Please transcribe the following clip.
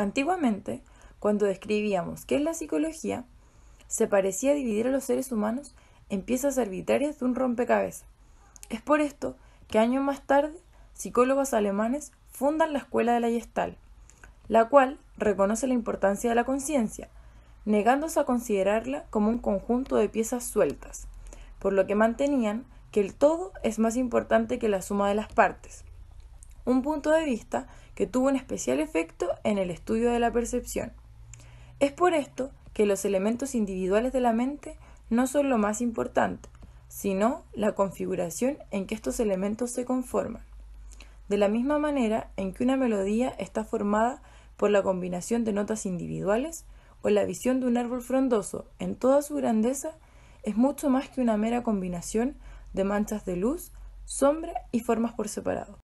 Antiguamente, cuando describíamos qué es la psicología, se parecía dividir a los seres humanos en piezas arbitrarias de un rompecabezas. Es por esto que años más tarde, psicólogos alemanes fundan la escuela de la Gestalt, la cual reconoce la importancia de la conciencia, negándose a considerarla como un conjunto de piezas sueltas, por lo que mantenían que el todo es más importante que la suma de las partes un punto de vista que tuvo un especial efecto en el estudio de la percepción. Es por esto que los elementos individuales de la mente no son lo más importante, sino la configuración en que estos elementos se conforman. De la misma manera en que una melodía está formada por la combinación de notas individuales o la visión de un árbol frondoso en toda su grandeza, es mucho más que una mera combinación de manchas de luz, sombra y formas por separado.